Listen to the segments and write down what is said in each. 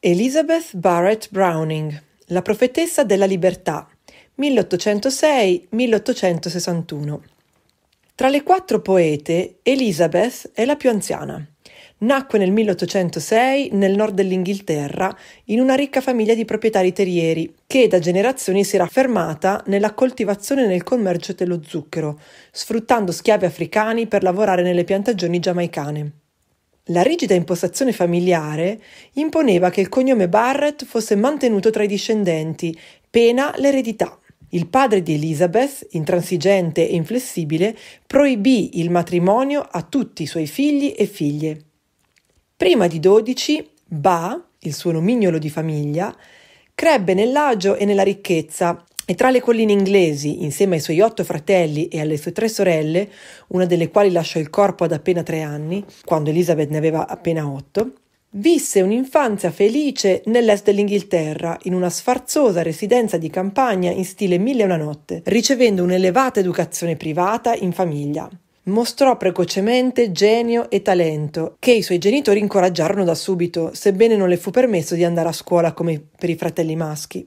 Elizabeth Barrett Browning, La profetessa della libertà, 1806-1861. Tra le quattro poete, Elizabeth è la più anziana. Nacque nel 1806 nel nord dell'Inghilterra in una ricca famiglia di proprietari terrieri che da generazioni si era fermata nella coltivazione e nel commercio dello zucchero, sfruttando schiavi africani per lavorare nelle piantagioni giamaicane. La rigida impostazione familiare imponeva che il cognome Barrett fosse mantenuto tra i discendenti, pena l'eredità. Il padre di Elizabeth, intransigente e inflessibile, proibì il matrimonio a tutti i suoi figli e figlie. Prima di 12, Ba, il suo nomignolo di famiglia, crebbe nell'agio e nella ricchezza e tra le colline inglesi, insieme ai suoi otto fratelli e alle sue tre sorelle, una delle quali lasciò il corpo ad appena tre anni, quando Elizabeth ne aveva appena otto, visse un'infanzia felice nell'est dell'Inghilterra, in una sfarzosa residenza di campagna in stile Mille e una notte, ricevendo un'elevata educazione privata in famiglia. Mostrò precocemente genio e talento, che i suoi genitori incoraggiarono da subito, sebbene non le fu permesso di andare a scuola come per i fratelli maschi.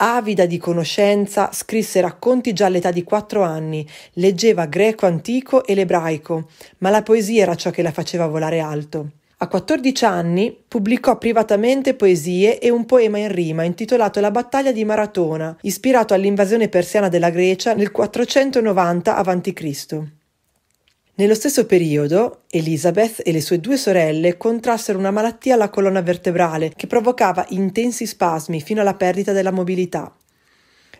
Avida di conoscenza, scrisse racconti già all'età di quattro anni, leggeva greco antico e l'ebraico, ma la poesia era ciò che la faceva volare alto. A 14 anni pubblicò privatamente poesie e un poema in rima intitolato La battaglia di Maratona, ispirato all'invasione persiana della Grecia nel 490 a.C. Nello stesso periodo, Elizabeth e le sue due sorelle contrassero una malattia alla colonna vertebrale che provocava intensi spasmi fino alla perdita della mobilità.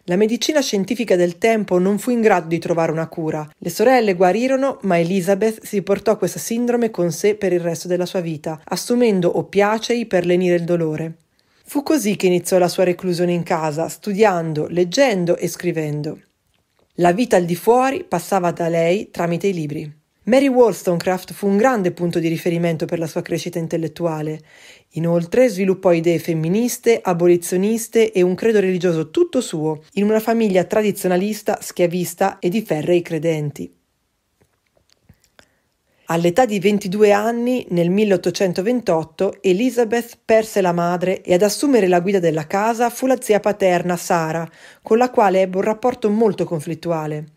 La medicina scientifica del tempo non fu in grado di trovare una cura. Le sorelle guarirono, ma Elizabeth si portò questa sindrome con sé per il resto della sua vita, assumendo oppiacei per lenire il dolore. Fu così che iniziò la sua reclusione in casa, studiando, leggendo e scrivendo. La vita al di fuori passava da lei tramite i libri. Mary Wollstonecraft fu un grande punto di riferimento per la sua crescita intellettuale. Inoltre sviluppò idee femministe, abolizioniste e un credo religioso tutto suo, in una famiglia tradizionalista, schiavista e di ferrei credenti. All'età di 22 anni, nel 1828, Elizabeth perse la madre e ad assumere la guida della casa fu la zia paterna Sara, con la quale ebbe un rapporto molto conflittuale.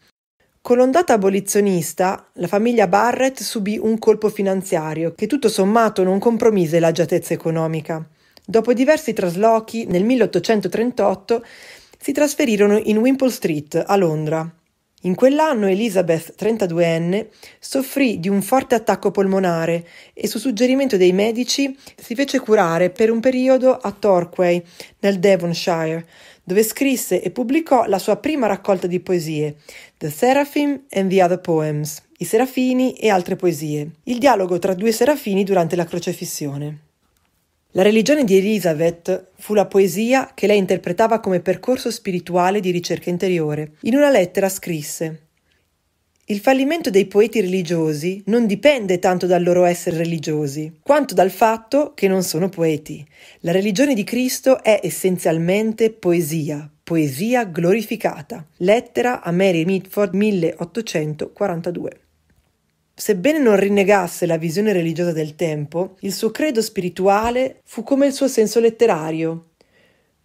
Con l'ondata abolizionista, la famiglia Barrett subì un colpo finanziario che tutto sommato non compromise l'agiatezza economica. Dopo diversi traslochi, nel 1838 si trasferirono in Wimpole Street, a Londra, in quell'anno Elizabeth, 32enne, soffrì di un forte attacco polmonare e su suggerimento dei medici si fece curare per un periodo a Torquay, nel Devonshire, dove scrisse e pubblicò la sua prima raccolta di poesie, The Seraphim and the Other Poems, I Serafini e altre poesie, il dialogo tra due serafini durante la crocefissione. La religione di Elizabeth fu la poesia che lei interpretava come percorso spirituale di ricerca interiore. In una lettera scrisse il fallimento dei poeti religiosi non dipende tanto dal loro essere religiosi, quanto dal fatto che non sono poeti. La religione di Cristo è essenzialmente poesia, poesia glorificata. Lettera a Mary Mitford 1842. Sebbene non rinnegasse la visione religiosa del tempo, il suo credo spirituale fu come il suo senso letterario.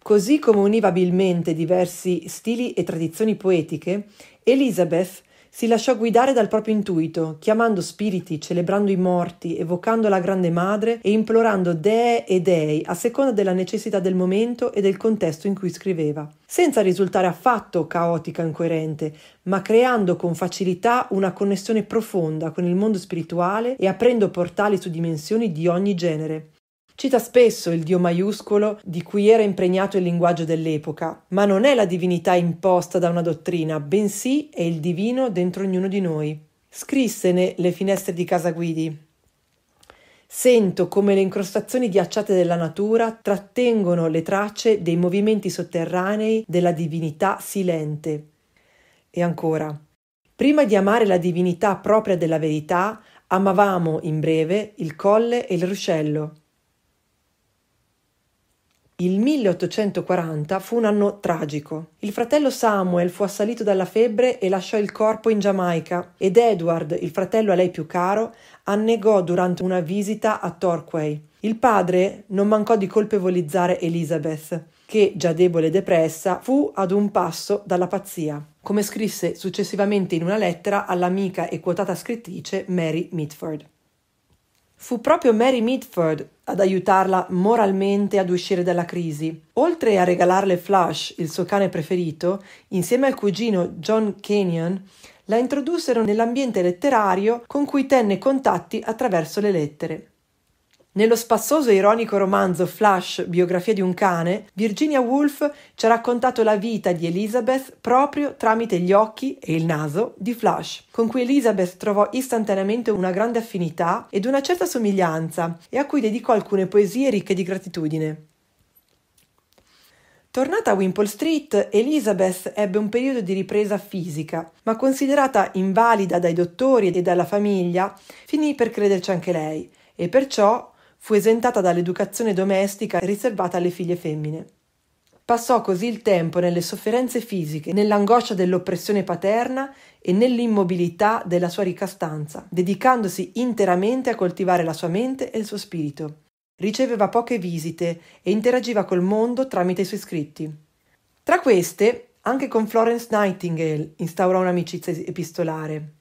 Così come univa abilmente diversi stili e tradizioni poetiche, Elizabeth si lasciò guidare dal proprio intuito, chiamando spiriti, celebrando i morti, evocando la Grande Madre e implorando dee e dei a seconda della necessità del momento e del contesto in cui scriveva, senza risultare affatto caotica e incoerente, ma creando con facilità una connessione profonda con il mondo spirituale e aprendo portali su dimensioni di ogni genere. Cita spesso il Dio maiuscolo di cui era impregnato il linguaggio dell'epoca, ma non è la divinità imposta da una dottrina, bensì è il divino dentro ognuno di noi. Scrissene le finestre di casa Guidi. Sento come le incrostazioni ghiacciate della natura trattengono le tracce dei movimenti sotterranei della divinità silente. E ancora, prima di amare la divinità propria della verità, amavamo in breve il colle e il ruscello. Il 1840 fu un anno tragico. Il fratello Samuel fu assalito dalla febbre e lasciò il corpo in Giamaica ed Edward, il fratello a lei più caro, annegò durante una visita a Torquay. Il padre non mancò di colpevolizzare Elizabeth, che, già debole e depressa, fu ad un passo dalla pazzia, come scrisse successivamente in una lettera all'amica e quotata scrittrice Mary Mitford. Fu proprio Mary Mitford ad aiutarla moralmente ad uscire dalla crisi. Oltre a regalarle Flash, il suo cane preferito, insieme al cugino John Kenyon, la introdussero nell'ambiente letterario con cui tenne contatti attraverso le lettere. Nello spassoso e ironico romanzo Flash, biografia di un cane, Virginia Woolf ci ha raccontato la vita di Elizabeth proprio tramite gli occhi e il naso di Flash, con cui Elizabeth trovò istantaneamente una grande affinità ed una certa somiglianza e a cui dedicò alcune poesie ricche di gratitudine. Tornata a Wimpole Street, Elizabeth ebbe un periodo di ripresa fisica, ma considerata invalida dai dottori e dalla famiglia, finì per crederci anche lei e perciò fu esentata dall'educazione domestica riservata alle figlie femmine. Passò così il tempo nelle sofferenze fisiche, nell'angoscia dell'oppressione paterna e nell'immobilità della sua ricca stanza, dedicandosi interamente a coltivare la sua mente e il suo spirito. Riceveva poche visite e interagiva col mondo tramite i suoi scritti. Tra queste, anche con Florence Nightingale instaurò un'amicizia epistolare.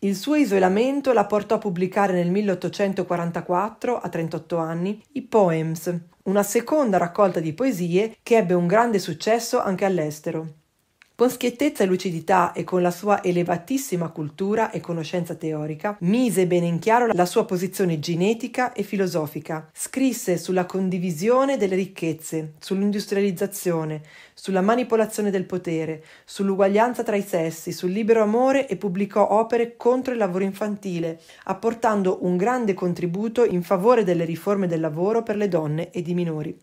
Il suo isolamento la portò a pubblicare nel 1844, a 38 anni, i Poems, una seconda raccolta di poesie che ebbe un grande successo anche all'estero. Con schiettezza e lucidità e con la sua elevatissima cultura e conoscenza teorica, mise bene in chiaro la sua posizione genetica e filosofica. Scrisse sulla condivisione delle ricchezze, sull'industrializzazione, sulla manipolazione del potere, sull'uguaglianza tra i sessi, sul libero amore e pubblicò opere contro il lavoro infantile, apportando un grande contributo in favore delle riforme del lavoro per le donne e i minori.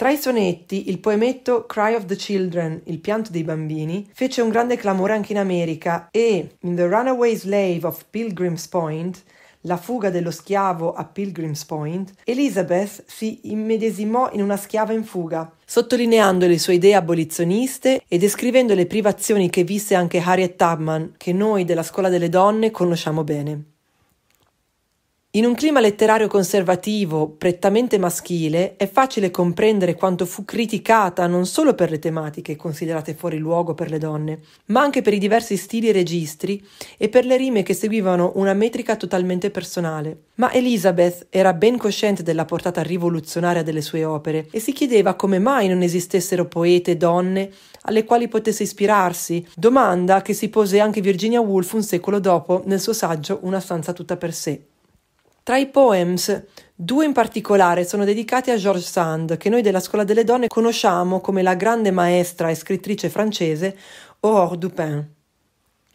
Tra i sonetti, il poemetto Cry of the Children, Il pianto dei bambini, fece un grande clamore anche in America e, in The Runaway Slave of Pilgrim's Point, la fuga dello schiavo a Pilgrim's Point, Elizabeth si immedesimò in una schiava in fuga, sottolineando le sue idee abolizioniste e descrivendo le privazioni che visse anche Harriet Tubman, che noi della scuola delle donne conosciamo bene. In un clima letterario conservativo, prettamente maschile, è facile comprendere quanto fu criticata non solo per le tematiche considerate fuori luogo per le donne, ma anche per i diversi stili e registri e per le rime che seguivano una metrica totalmente personale. Ma Elizabeth era ben cosciente della portata rivoluzionaria delle sue opere e si chiedeva come mai non esistessero poete donne alle quali potesse ispirarsi, domanda che si pose anche Virginia Woolf un secolo dopo nel suo saggio Una stanza tutta per sé. Tra i poems, due in particolare sono dedicati a George Sand, che noi della Scuola delle Donne conosciamo come la grande maestra e scrittrice francese Aurore Dupin.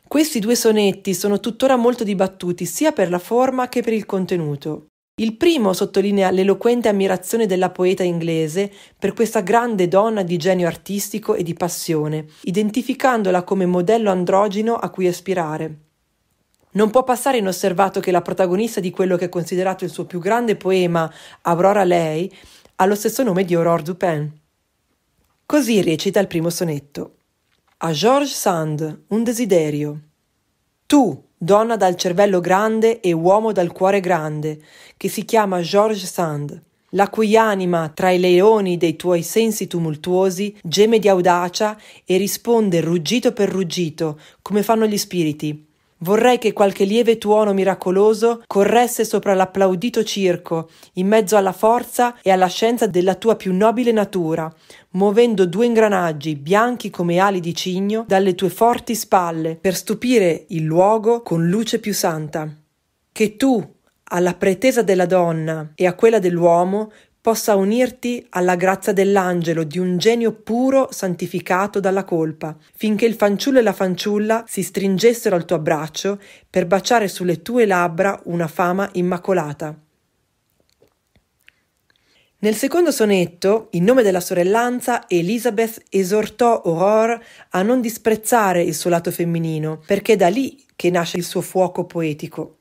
Questi due sonetti sono tuttora molto dibattuti sia per la forma che per il contenuto. Il primo sottolinea l'eloquente ammirazione della poeta inglese per questa grande donna di genio artistico e di passione, identificandola come modello androgino a cui aspirare. Non può passare inosservato che la protagonista di quello che è considerato il suo più grande poema, Aurora Lei, ha lo stesso nome di Aurore Dupin. Così recita il primo sonetto. A George Sand, un desiderio. Tu, donna dal cervello grande e uomo dal cuore grande, che si chiama George Sand, la cui anima tra i leoni dei tuoi sensi tumultuosi geme di audacia e risponde ruggito per ruggito, come fanno gli spiriti, Vorrei che qualche lieve tuono miracoloso corresse sopra l'applaudito circo, in mezzo alla forza e alla scienza della tua più nobile natura, muovendo due ingranaggi bianchi come ali di cigno dalle tue forti spalle, per stupire il luogo con luce più santa. Che tu, alla pretesa della donna e a quella dell'uomo possa unirti alla grazia dell'angelo di un genio puro santificato dalla colpa, finché il fanciullo e la fanciulla si stringessero al tuo abbraccio per baciare sulle tue labbra una fama immacolata. Nel secondo sonetto, in nome della sorellanza, Elizabeth esortò Aurore a non disprezzare il suo lato femminino, perché è da lì che nasce il suo fuoco poetico.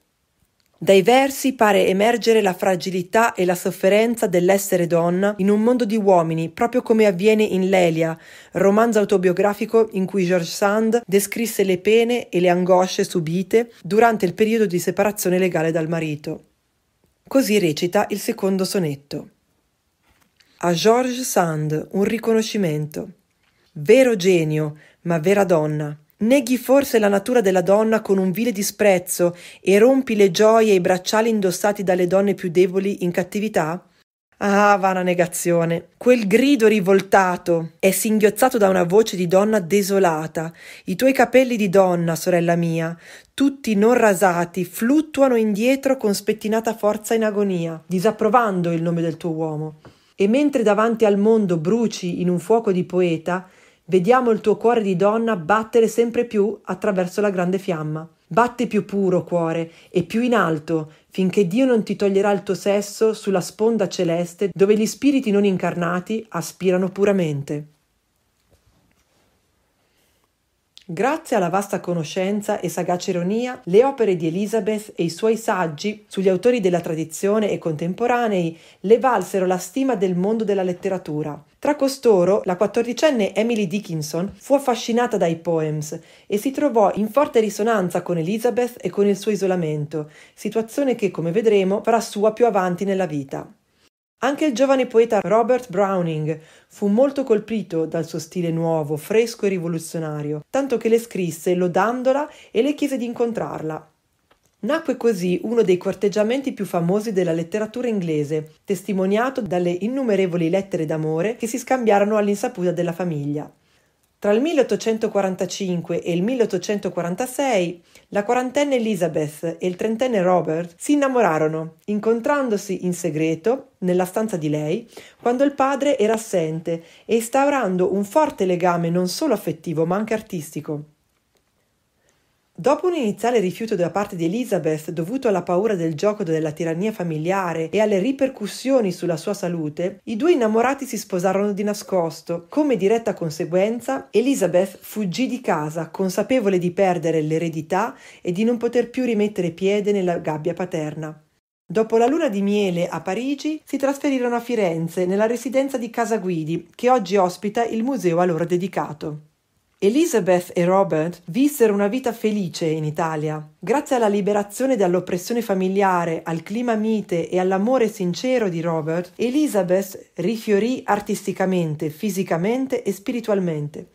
Dai versi pare emergere la fragilità e la sofferenza dell'essere donna in un mondo di uomini, proprio come avviene in Lelia, romanzo autobiografico in cui George Sand descrisse le pene e le angosce subite durante il periodo di separazione legale dal marito. Così recita il secondo sonetto. A George Sand un riconoscimento. Vero genio, ma vera donna Neghi forse la natura della donna con un vile disprezzo e rompi le gioie e i bracciali indossati dalle donne più deboli in cattività? Ah, vana negazione. Quel grido rivoltato è singhiozzato da una voce di donna desolata. I tuoi capelli di donna, sorella mia, tutti non rasati, fluttuano indietro con spettinata forza in agonia, disapprovando il nome del tuo uomo. E mentre davanti al mondo bruci in un fuoco di poeta, Vediamo il tuo cuore di donna battere sempre più attraverso la grande fiamma. Batte più puro cuore e più in alto, finché Dio non ti toglierà il tuo sesso sulla sponda celeste dove gli spiriti non incarnati aspirano puramente. Grazie alla vasta conoscenza e sagace ironia, le opere di Elizabeth e i suoi saggi sugli autori della tradizione e contemporanei le valsero la stima del mondo della letteratura. Tra costoro, la quattordicenne Emily Dickinson fu affascinata dai poems e si trovò in forte risonanza con Elizabeth e con il suo isolamento, situazione che, come vedremo, farà sua più avanti nella vita. Anche il giovane poeta Robert Browning fu molto colpito dal suo stile nuovo, fresco e rivoluzionario, tanto che le scrisse lodandola e le chiese di incontrarla. Nacque così uno dei corteggiamenti più famosi della letteratura inglese, testimoniato dalle innumerevoli lettere d'amore che si scambiarono all'insaputa della famiglia. Tra il 1845 e il 1846 la quarantenne Elizabeth e il trentenne Robert si innamorarono, incontrandosi in segreto nella stanza di lei quando il padre era assente e instaurando un forte legame non solo affettivo ma anche artistico. Dopo un iniziale rifiuto da parte di Elizabeth dovuto alla paura del gioco della tirannia familiare e alle ripercussioni sulla sua salute, i due innamorati si sposarono di nascosto. Come diretta conseguenza, Elizabeth fuggì di casa, consapevole di perdere l'eredità e di non poter più rimettere piede nella gabbia paterna. Dopo la luna di miele a Parigi si trasferirono a Firenze nella residenza di Casa Guidi, che oggi ospita il museo a loro dedicato. Elizabeth e Robert vissero una vita felice in Italia. Grazie alla liberazione dall'oppressione familiare, al clima mite e all'amore sincero di Robert, Elizabeth rifiorì artisticamente, fisicamente e spiritualmente.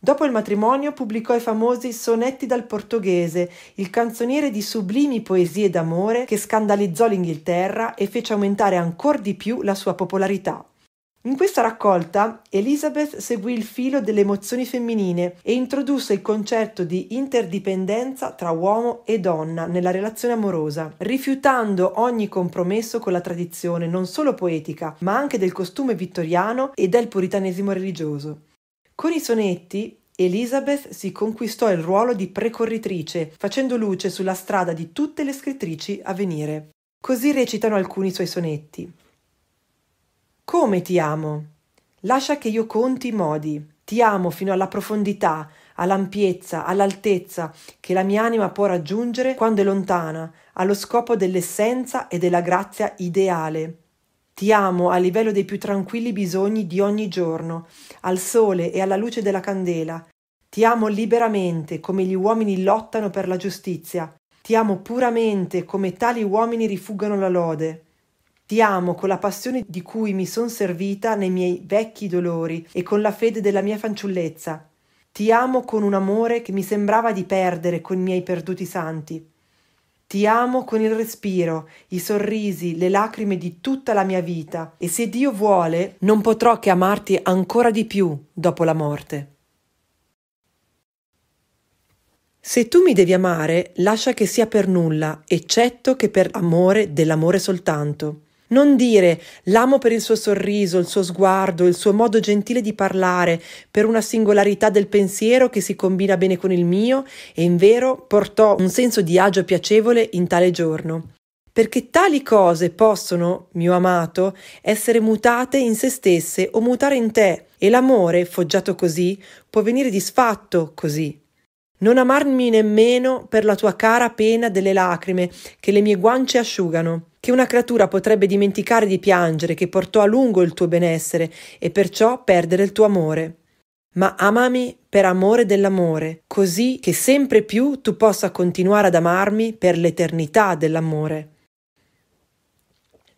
Dopo il matrimonio pubblicò i famosi Sonetti dal portoghese, il canzoniere di sublimi poesie d'amore che scandalizzò l'Inghilterra e fece aumentare ancora di più la sua popolarità. In questa raccolta Elizabeth seguì il filo delle emozioni femminine e introdusse il concetto di interdipendenza tra uomo e donna nella relazione amorosa, rifiutando ogni compromesso con la tradizione non solo poetica, ma anche del costume vittoriano e del puritanesimo religioso. Con i sonetti Elizabeth si conquistò il ruolo di precorritrice, facendo luce sulla strada di tutte le scrittrici a venire. Così recitano alcuni suoi sonetti. Come ti amo? Lascia che io conti i modi. Ti amo fino alla profondità, all'ampiezza, all'altezza che la mia anima può raggiungere quando è lontana, allo scopo dell'essenza e della grazia ideale. Ti amo a livello dei più tranquilli bisogni di ogni giorno, al sole e alla luce della candela. Ti amo liberamente come gli uomini lottano per la giustizia. Ti amo puramente come tali uomini rifuggano la lode. Ti amo con la passione di cui mi son servita nei miei vecchi dolori e con la fede della mia fanciullezza. Ti amo con un amore che mi sembrava di perdere con i miei perduti santi. Ti amo con il respiro, i sorrisi, le lacrime di tutta la mia vita e se Dio vuole non potrò che amarti ancora di più dopo la morte. Se tu mi devi amare, lascia che sia per nulla, eccetto che per amore dell'amore soltanto. Non dire l'amo per il suo sorriso, il suo sguardo, il suo modo gentile di parlare, per una singolarità del pensiero che si combina bene con il mio, e in vero portò un senso di agio piacevole in tale giorno perché tali cose possono, mio amato, essere mutate in se stesse o mutare in te, e l'amore, foggiato così, può venire disfatto così. Non amarmi nemmeno per la tua cara pena delle lacrime che le mie guance asciugano che una creatura potrebbe dimenticare di piangere che portò a lungo il tuo benessere e perciò perdere il tuo amore. Ma amami per amore dell'amore, così che sempre più tu possa continuare ad amarmi per l'eternità dell'amore.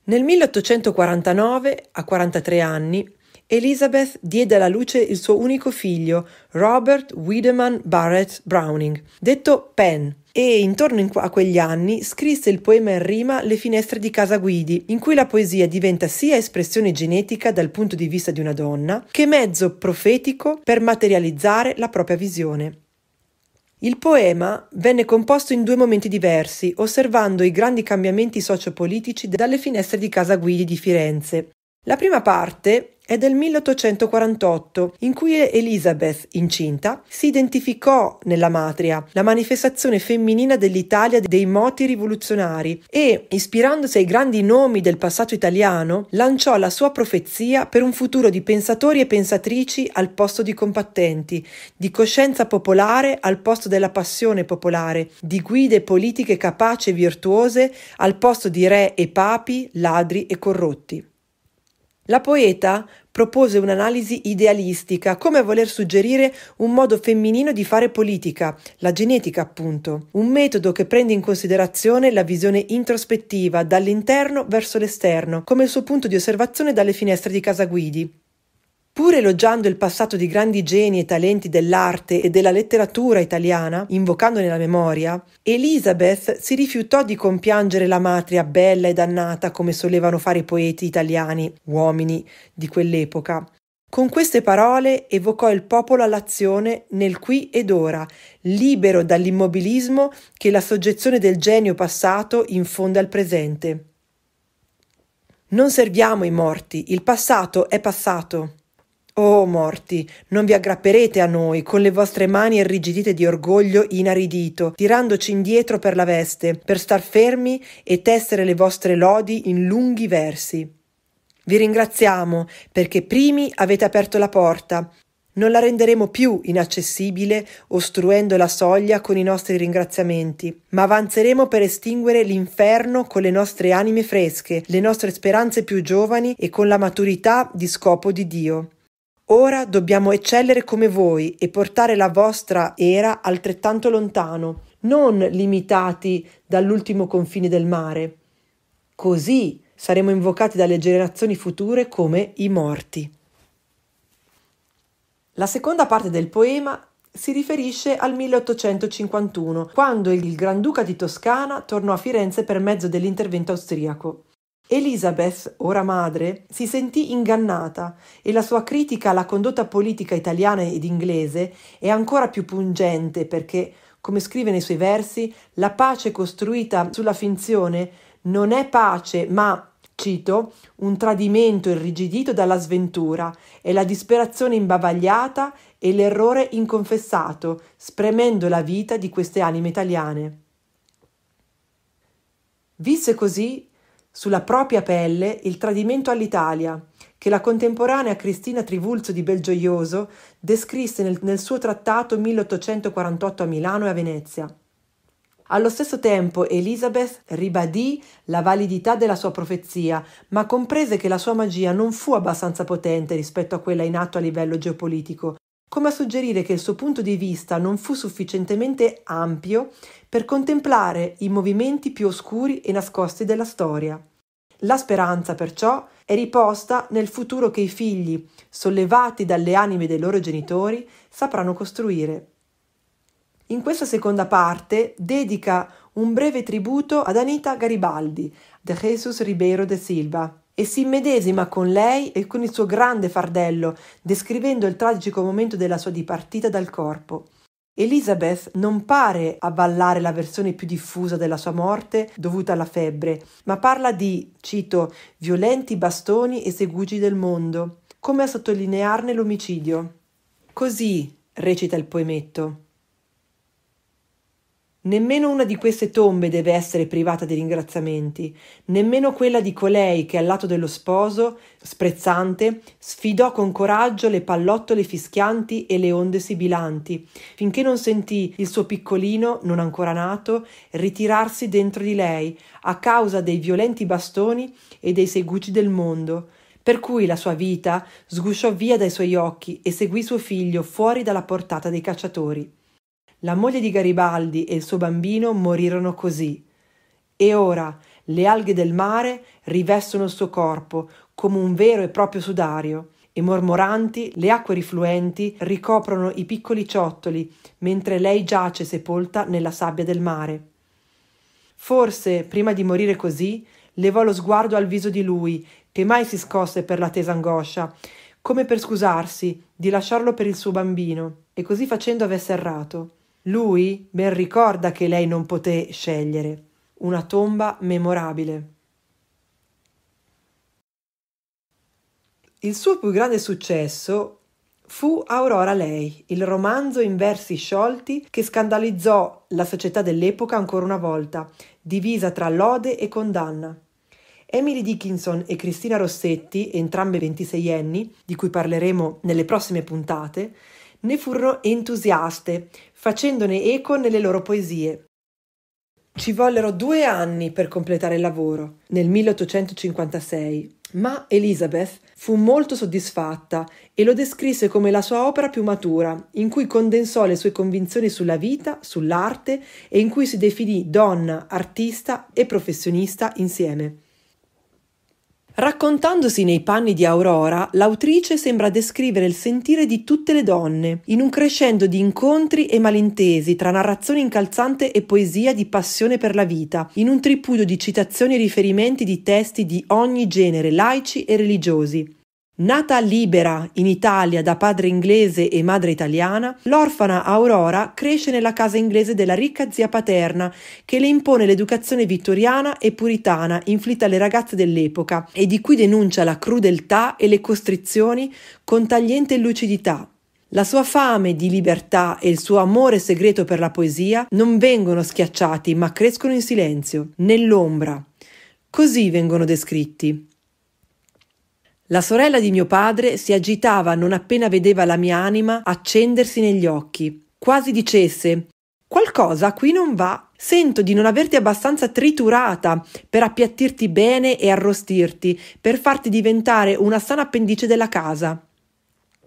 Nel 1849, a 43 anni, Elizabeth diede alla luce il suo unico figlio, Robert Wiedemann Barrett Browning, detto Penn, e intorno a quegli anni scrisse il poema in rima Le finestre di casa Guidi, in cui la poesia diventa sia espressione genetica dal punto di vista di una donna, che mezzo profetico per materializzare la propria visione. Il poema venne composto in due momenti diversi, osservando i grandi cambiamenti sociopolitici dalle finestre di Casa Guidi di Firenze. La prima parte è del 1848, in cui Elizabeth, incinta, si identificò nella Matria, la manifestazione femminina dell'Italia dei moti rivoluzionari, e, ispirandosi ai grandi nomi del passato italiano, lanciò la sua profezia per un futuro di pensatori e pensatrici al posto di combattenti, di coscienza popolare al posto della passione popolare, di guide politiche capaci e virtuose al posto di re e papi, ladri e corrotti. La poeta propose un'analisi idealistica, come a voler suggerire un modo femminino di fare politica, la genetica appunto, un metodo che prende in considerazione la visione introspettiva dall'interno verso l'esterno, come il suo punto di osservazione dalle finestre di casa Guidi. Pur elogiando il passato di grandi geni e talenti dell'arte e della letteratura italiana, invocandone la memoria, Elizabeth si rifiutò di compiangere la matria bella e dannata come solevano fare i poeti italiani, uomini di quell'epoca. Con queste parole evocò il popolo all'azione nel qui ed ora, libero dall'immobilismo che la soggezione del genio passato infonde al presente. Non serviamo i morti, il passato è passato. Oh morti, non vi aggrapperete a noi con le vostre mani irrigidite di orgoglio inaridito, tirandoci indietro per la veste, per star fermi e tessere le vostre lodi in lunghi versi. Vi ringraziamo perché primi avete aperto la porta. Non la renderemo più inaccessibile ostruendo la soglia con i nostri ringraziamenti, ma avanzeremo per estinguere l'inferno con le nostre anime fresche, le nostre speranze più giovani e con la maturità di scopo di Dio. Ora dobbiamo eccellere come voi e portare la vostra era altrettanto lontano, non limitati dall'ultimo confine del mare. Così saremo invocati dalle generazioni future come i morti. La seconda parte del poema si riferisce al 1851, quando il Granduca di Toscana tornò a Firenze per mezzo dell'intervento austriaco. Elizabeth, ora madre, si sentì ingannata e la sua critica alla condotta politica italiana ed inglese è ancora più pungente perché, come scrive nei suoi versi, la pace costruita sulla finzione non è pace ma, cito, un tradimento irrigidito dalla sventura, e la disperazione imbavagliata e l'errore inconfessato, spremendo la vita di queste anime italiane. Visse così sulla propria pelle il tradimento all'Italia, che la contemporanea Cristina Trivulzo di Belgioioso descrisse nel, nel suo trattato 1848 a Milano e a Venezia. Allo stesso tempo Elizabeth ribadì la validità della sua profezia, ma comprese che la sua magia non fu abbastanza potente rispetto a quella in atto a livello geopolitico come a suggerire che il suo punto di vista non fu sufficientemente ampio per contemplare i movimenti più oscuri e nascosti della storia. La speranza, perciò, è riposta nel futuro che i figli, sollevati dalle anime dei loro genitori, sapranno costruire. In questa seconda parte dedica un breve tributo ad Anita Garibaldi, de Jesus Ribeiro de Silva, e si immedesima con lei e con il suo grande fardello, descrivendo il tragico momento della sua dipartita dal corpo. Elizabeth non pare avvallare la versione più diffusa della sua morte dovuta alla febbre, ma parla di, cito, violenti bastoni e segugi del mondo, come a sottolinearne l'omicidio. Così, recita il poemetto, Nemmeno una di queste tombe deve essere privata di ringraziamenti, nemmeno quella di colei che al lato dello sposo, sprezzante, sfidò con coraggio le pallottole fischianti e le onde sibilanti, finché non sentì il suo piccolino, non ancora nato, ritirarsi dentro di lei a causa dei violenti bastoni e dei segugi del mondo, per cui la sua vita sgusciò via dai suoi occhi e seguì suo figlio fuori dalla portata dei cacciatori. La moglie di Garibaldi e il suo bambino morirono così. E ora le alghe del mare rivestono il suo corpo come un vero e proprio sudario e mormoranti le acque rifluenti ricoprono i piccoli ciottoli, mentre lei giace sepolta nella sabbia del mare. Forse, prima di morire così, levò lo sguardo al viso di lui, che mai si scosse per l'attesa angoscia, come per scusarsi di lasciarlo per il suo bambino, e così facendo avesse errato. Lui ben ricorda che lei non poté scegliere. Una tomba memorabile. Il suo più grande successo fu Aurora Lei, il romanzo in versi sciolti che scandalizzò la società dell'epoca ancora una volta, divisa tra lode e condanna. Emily Dickinson e Cristina Rossetti, entrambe 26enni, di cui parleremo nelle prossime puntate, ne furono entusiaste, facendone eco nelle loro poesie. Ci vollero due anni per completare il lavoro, nel 1856, ma Elizabeth fu molto soddisfatta e lo descrisse come la sua opera più matura, in cui condensò le sue convinzioni sulla vita, sull'arte e in cui si definì donna, artista e professionista insieme. Raccontandosi nei panni di Aurora, l'autrice sembra descrivere il sentire di tutte le donne, in un crescendo di incontri e malintesi tra narrazione incalzante e poesia di passione per la vita, in un tripudio di citazioni e riferimenti di testi di ogni genere, laici e religiosi. Nata libera in Italia da padre inglese e madre italiana, l'orfana Aurora cresce nella casa inglese della ricca zia paterna che le impone l'educazione vittoriana e puritana inflitta alle ragazze dell'epoca e di cui denuncia la crudeltà e le costrizioni con tagliente lucidità. La sua fame di libertà e il suo amore segreto per la poesia non vengono schiacciati ma crescono in silenzio, nell'ombra. Così vengono descritti. La sorella di mio padre si agitava non appena vedeva la mia anima accendersi negli occhi, quasi dicesse Qualcosa qui non va. Sento di non averti abbastanza triturata per appiattirti bene e arrostirti, per farti diventare una sana appendice della casa.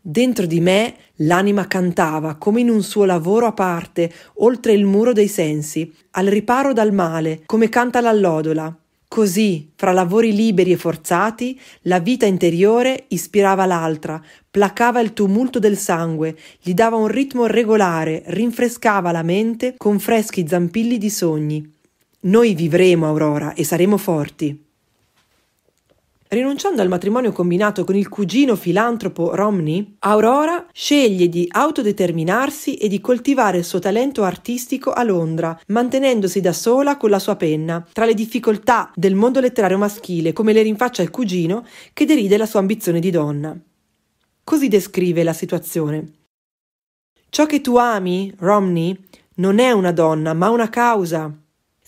Dentro di me l'anima cantava come in un suo lavoro a parte, oltre il muro dei sensi, al riparo dal male, come canta l'allodola. Così, fra lavori liberi e forzati, la vita interiore ispirava l'altra, placava il tumulto del sangue, gli dava un ritmo regolare, rinfrescava la mente con freschi zampilli di sogni. Noi vivremo, Aurora, e saremo forti. Rinunciando al matrimonio combinato con il cugino filantropo Romney, Aurora sceglie di autodeterminarsi e di coltivare il suo talento artistico a Londra, mantenendosi da sola con la sua penna, tra le difficoltà del mondo letterario maschile, come le rinfaccia il cugino, che deride la sua ambizione di donna. Così descrive la situazione. Ciò che tu ami, Romney, non è una donna, ma una causa.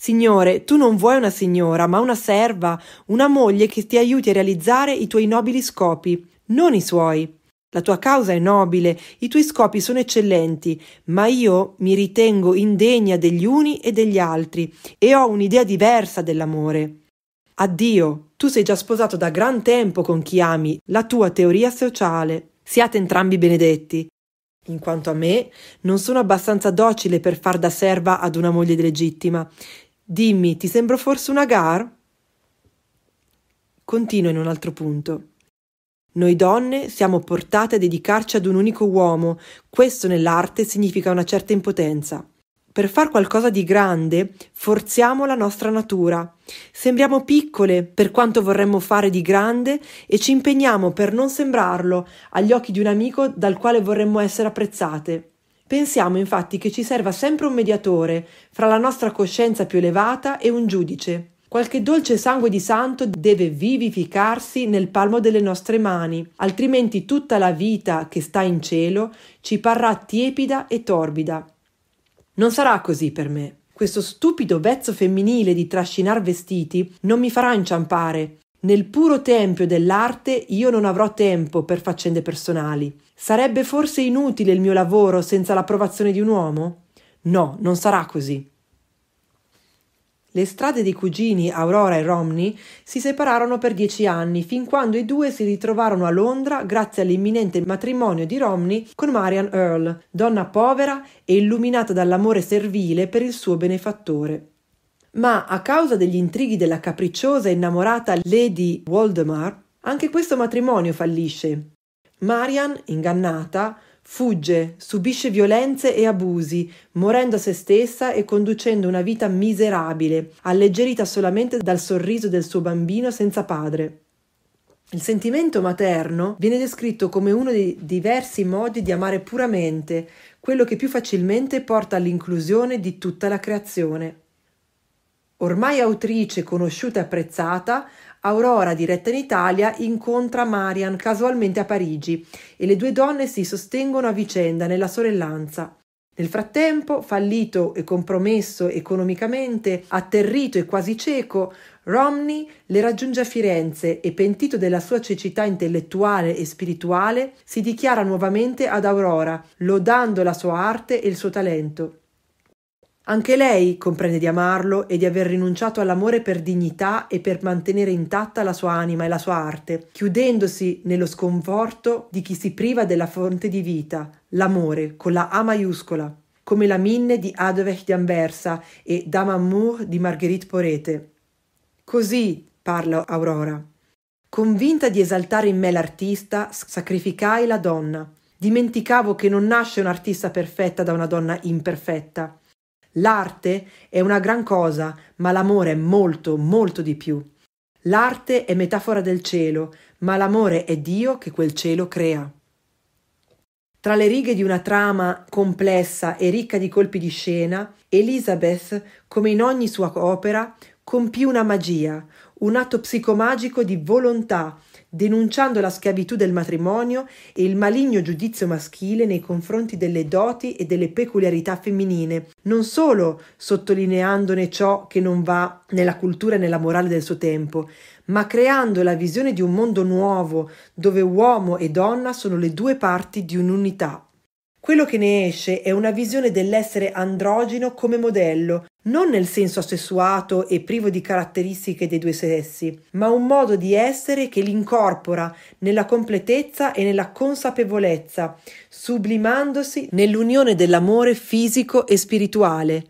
Signore, tu non vuoi una signora, ma una serva, una moglie che ti aiuti a realizzare i tuoi nobili scopi, non i suoi. La tua causa è nobile, i tuoi scopi sono eccellenti, ma io mi ritengo indegna degli uni e degli altri e ho un'idea diversa dell'amore. Addio, tu sei già sposato da gran tempo con chi ami, la tua teoria sociale. Siate entrambi benedetti. In quanto a me, non sono abbastanza docile per far da serva ad una moglie legittima. Dimmi, ti sembro forse una gar? Continua in un altro punto. Noi donne siamo portate a dedicarci ad un unico uomo, questo nell'arte significa una certa impotenza. Per far qualcosa di grande, forziamo la nostra natura. Sembriamo piccole per quanto vorremmo fare di grande e ci impegniamo per non sembrarlo agli occhi di un amico dal quale vorremmo essere apprezzate. Pensiamo infatti che ci serva sempre un mediatore fra la nostra coscienza più elevata e un giudice. Qualche dolce sangue di santo deve vivificarsi nel palmo delle nostre mani, altrimenti tutta la vita che sta in cielo ci parrà tiepida e torbida. Non sarà così per me. Questo stupido vezzo femminile di trascinar vestiti non mi farà inciampare. Nel puro tempio dell'arte io non avrò tempo per faccende personali. Sarebbe forse inutile il mio lavoro senza l'approvazione di un uomo? No, non sarà così. Le strade dei cugini Aurora e Romney si separarono per dieci anni, fin quando i due si ritrovarono a Londra grazie all'imminente matrimonio di Romney con Marian Earle, donna povera e illuminata dall'amore servile per il suo benefattore. Ma a causa degli intrighi della capricciosa e innamorata Lady Waldemar, anche questo matrimonio fallisce Marian, ingannata, fugge, subisce violenze e abusi, morendo a se stessa e conducendo una vita miserabile, alleggerita solamente dal sorriso del suo bambino senza padre. Il sentimento materno viene descritto come uno dei diversi modi di amare puramente, quello che più facilmente porta all'inclusione di tutta la creazione. Ormai autrice conosciuta e apprezzata, Aurora, diretta in Italia, incontra Marian casualmente a Parigi e le due donne si sostengono a vicenda nella sorellanza. Nel frattempo, fallito e compromesso economicamente, atterrito e quasi cieco, Romney le raggiunge a Firenze e, pentito della sua cecità intellettuale e spirituale, si dichiara nuovamente ad Aurora, lodando la sua arte e il suo talento. Anche lei comprende di amarlo e di aver rinunciato all'amore per dignità e per mantenere intatta la sua anima e la sua arte, chiudendosi nello sconforto di chi si priva della fonte di vita, l'amore con la A maiuscola, come la Minne di Adovech di Anversa e Dame Amour di Marguerite Porete. Così parla Aurora. Convinta di esaltare in me l'artista, sacrificai la donna. Dimenticavo che non nasce un'artista perfetta da una donna imperfetta. L'arte è una gran cosa, ma l'amore è molto, molto di più. L'arte è metafora del cielo, ma l'amore è Dio che quel cielo crea. Tra le righe di una trama complessa e ricca di colpi di scena, Elizabeth, come in ogni sua opera, compì una magia, un atto psicomagico di volontà denunciando la schiavitù del matrimonio e il maligno giudizio maschile nei confronti delle doti e delle peculiarità femminine, non solo sottolineandone ciò che non va nella cultura e nella morale del suo tempo, ma creando la visione di un mondo nuovo dove uomo e donna sono le due parti di un'unità. Quello che ne esce è una visione dell'essere androgino come modello, non nel senso assessuato e privo di caratteristiche dei due sessi, ma un modo di essere che l'incorpora nella completezza e nella consapevolezza, sublimandosi nell'unione dell'amore fisico e spirituale.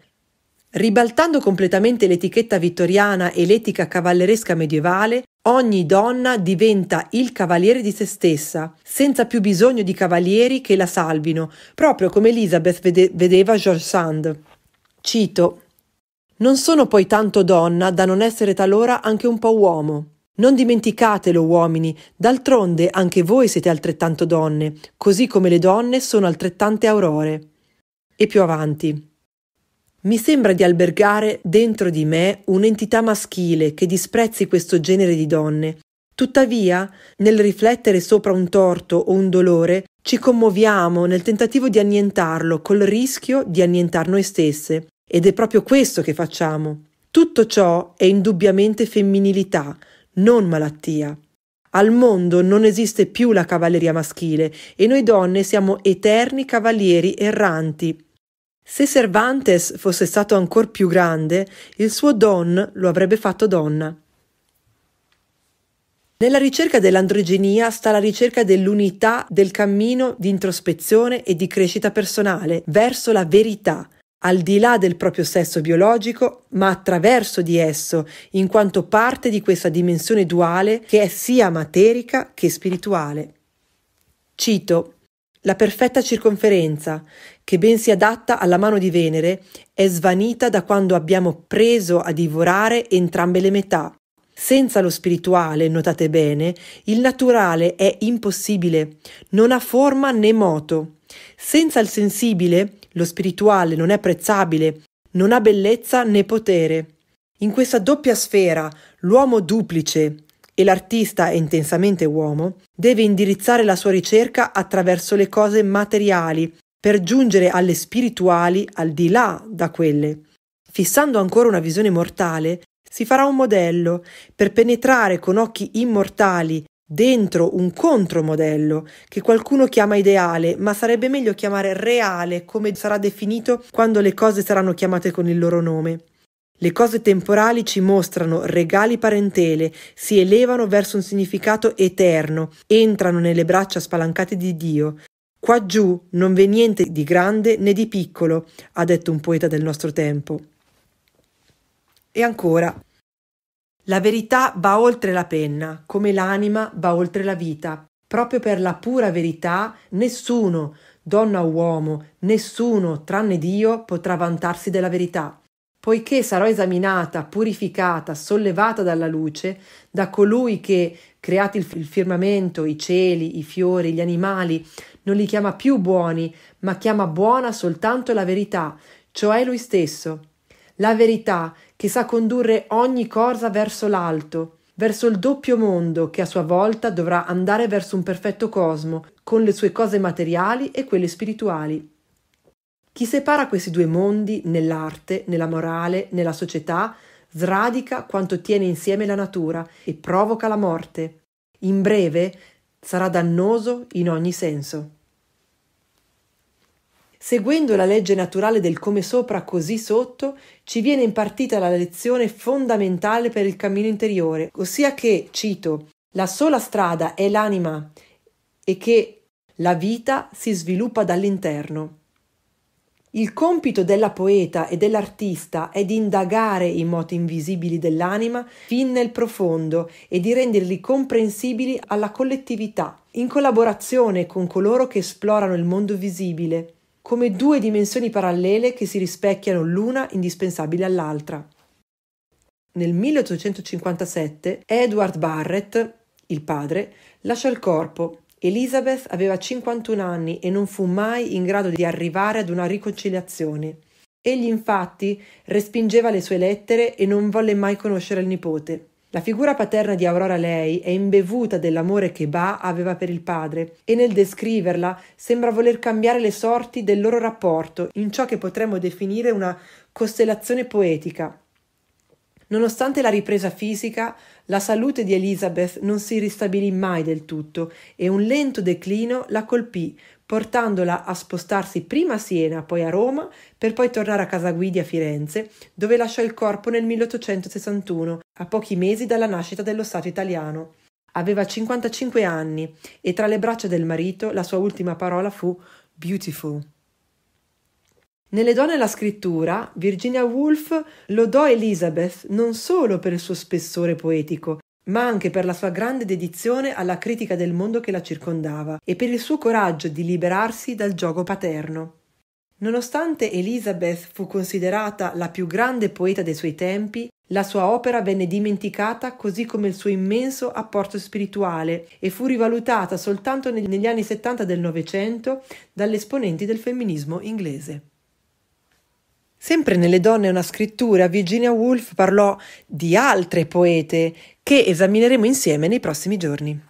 Ribaltando completamente l'etichetta vittoriana e l'etica cavalleresca medievale, ogni donna diventa il cavaliere di se stessa, senza più bisogno di cavalieri che la salvino, proprio come Elizabeth vede- vedeva George Sand. Cito non sono poi tanto donna da non essere talora anche un po' uomo. Non dimenticatelo, uomini, d'altronde anche voi siete altrettanto donne, così come le donne sono altrettante aurore. E più avanti. Mi sembra di albergare dentro di me un'entità maschile che disprezzi questo genere di donne. Tuttavia, nel riflettere sopra un torto o un dolore, ci commuoviamo nel tentativo di annientarlo col rischio di annientar noi stesse, ed è proprio questo che facciamo. Tutto ciò è indubbiamente femminilità, non malattia. Al mondo non esiste più la cavalleria maschile e noi donne siamo eterni cavalieri erranti. Se Cervantes fosse stato ancor più grande, il suo don lo avrebbe fatto donna. Nella ricerca dell'androgenia sta la ricerca dell'unità del cammino di introspezione e di crescita personale verso la verità, al di là del proprio sesso biologico, ma attraverso di esso, in quanto parte di questa dimensione duale che è sia materica che spirituale. Cito la perfetta circonferenza, che ben si adatta alla mano di Venere, è svanita da quando abbiamo preso a divorare entrambe le metà. Senza lo spirituale, notate bene, il naturale è impossibile, non ha forma né moto. Senza il sensibile, lo spirituale non è apprezzabile, non ha bellezza né potere. In questa doppia sfera, l'uomo duplice e l'artista è intensamente uomo, deve indirizzare la sua ricerca attraverso le cose materiali per giungere alle spirituali al di là da quelle. Fissando ancora una visione mortale, si farà un modello per penetrare con occhi immortali dentro un contromodello che qualcuno chiama ideale, ma sarebbe meglio chiamare reale come sarà definito quando le cose saranno chiamate con il loro nome. Le cose temporali ci mostrano regali parentele, si elevano verso un significato eterno, entrano nelle braccia spalancate di Dio. Qua giù non v'è niente di grande né di piccolo, ha detto un poeta del nostro tempo. E ancora, la verità va oltre la penna, come l'anima va oltre la vita. Proprio per la pura verità nessuno, donna o uomo, nessuno, tranne Dio, potrà vantarsi della verità poiché sarò esaminata, purificata, sollevata dalla luce, da colui che, creati il firmamento, i cieli, i fiori, gli animali, non li chiama più buoni, ma chiama buona soltanto la verità, cioè lui stesso la verità che sa condurre ogni cosa verso l'alto, verso il doppio mondo che a sua volta dovrà andare verso un perfetto cosmo, con le sue cose materiali e quelle spirituali. Chi separa questi due mondi nell'arte, nella morale, nella società, sradica quanto tiene insieme la natura e provoca la morte. In breve sarà dannoso in ogni senso. Seguendo la legge naturale del come sopra così sotto, ci viene impartita la lezione fondamentale per il cammino interiore, ossia che, cito, la sola strada è l'anima e che la vita si sviluppa dall'interno. Il compito della poeta e dell'artista è di indagare i moti invisibili dell'anima fin nel profondo e di renderli comprensibili alla collettività, in collaborazione con coloro che esplorano il mondo visibile come due dimensioni parallele che si rispecchiano l'una indispensabile all'altra. Nel 1857 Edward Barrett, il padre, lascia il corpo. Elizabeth aveva 51 anni e non fu mai in grado di arrivare ad una riconciliazione. Egli infatti respingeva le sue lettere e non volle mai conoscere il nipote. La figura paterna di Aurora Lei è imbevuta dell'amore che Ba aveva per il padre e nel descriverla sembra voler cambiare le sorti del loro rapporto in ciò che potremmo definire una costellazione poetica. Nonostante la ripresa fisica, la salute di Elizabeth non si ristabilì mai del tutto e un lento declino la colpì portandola a spostarsi prima a Siena, poi a Roma, per poi tornare a casa Guidi a Firenze, dove lasciò il corpo nel 1861, a pochi mesi dalla nascita dello Stato italiano. Aveva 55 anni e tra le braccia del marito la sua ultima parola fu beautiful. Nelle donne alla scrittura, Virginia Woolf lodò Elizabeth non solo per il suo spessore poetico, ma anche per la sua grande dedizione alla critica del mondo che la circondava e per il suo coraggio di liberarsi dal gioco paterno. Nonostante Elizabeth fu considerata la più grande poeta dei suoi tempi, la sua opera venne dimenticata così come il suo immenso apporto spirituale e fu rivalutata soltanto negli anni 70 del Novecento dalle esponenti del femminismo inglese. Sempre nelle donne una scrittura, Virginia Woolf parlò di altre poete che esamineremo insieme nei prossimi giorni.